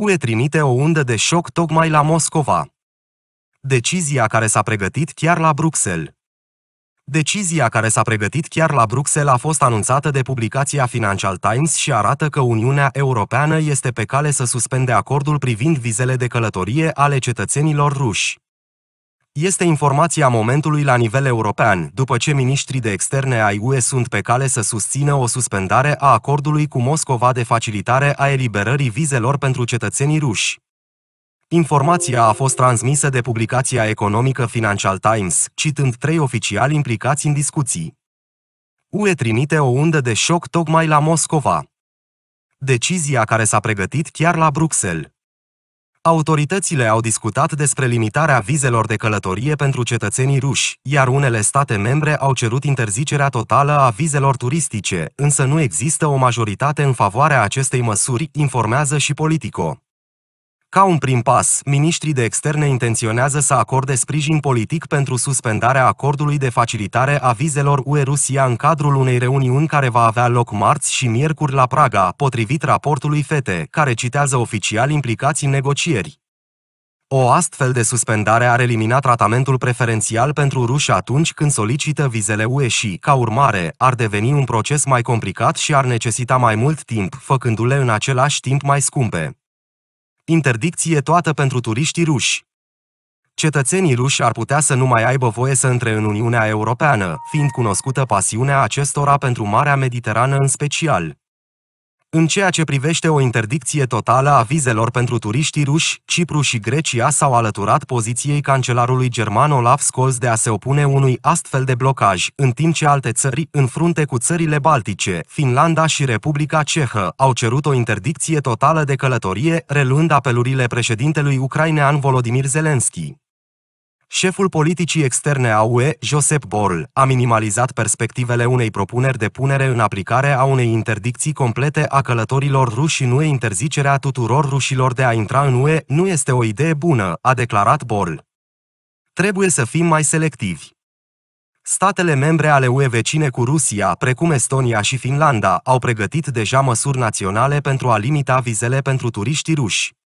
UE trimite o undă de șoc tocmai la Moscova. Decizia care s-a pregătit chiar la Bruxelles. Decizia care s-a pregătit chiar la Bruxelles a fost anunțată de publicația Financial Times și arată că Uniunea Europeană este pe cale să suspende acordul privind vizele de călătorie ale cetățenilor ruși este informația momentului la nivel european, după ce miniștrii de externe ai UE sunt pe cale să susțină o suspendare a acordului cu Moscova de facilitare a eliberării vizelor pentru cetățenii ruși. Informația a fost transmisă de publicația economică Financial Times, citând trei oficiali implicați în discuții. UE trimite o undă de șoc tocmai la Moscova. Decizia care s-a pregătit chiar la Bruxelles. Autoritățile au discutat despre limitarea vizelor de călătorie pentru cetățenii ruși, iar unele state membre au cerut interzicerea totală a vizelor turistice, însă nu există o majoritate în favoarea acestei măsuri, informează și Politico. Ca un prim pas, ministrii de externe intenționează să acorde sprijin politic pentru suspendarea acordului de facilitare a vizelor UE-Rusia în cadrul unei reuniuni care va avea loc marți și miercuri la Praga, potrivit raportului FETE, care citează oficial implicați în negocieri. O astfel de suspendare ar elimina tratamentul preferențial pentru ruși atunci când solicită vizele UE și, ca urmare, ar deveni un proces mai complicat și ar necesita mai mult timp, făcându-le în același timp mai scumpe. Interdicție toată pentru turiștii ruși. Cetățenii ruși ar putea să nu mai aibă voie să intre în Uniunea Europeană, fiind cunoscută pasiunea acestora pentru Marea Mediterană în special. În ceea ce privește o interdicție totală a vizelor pentru turiștii ruși, Cipru și Grecia s-au alăturat poziției cancelarului german Olaf Scholz de a se opune unui astfel de blocaj, în timp ce alte țări, în frunte cu țările Baltice, Finlanda și Republica Cehă, au cerut o interdicție totală de călătorie, reluând apelurile președintelui ucrainean Volodymyr Zelensky. Șeful politicii externe a UE, Josep Borl, a minimalizat perspectivele unei propuneri de punere în aplicare a unei interdicții complete a călătorilor ruși în UE. Interzicerea tuturor rușilor de a intra în UE nu este o idee bună, a declarat Borl. Trebuie să fim mai selectivi. Statele membre ale UE vecine cu Rusia, precum Estonia și Finlanda, au pregătit deja măsuri naționale pentru a limita vizele pentru turiștii ruși.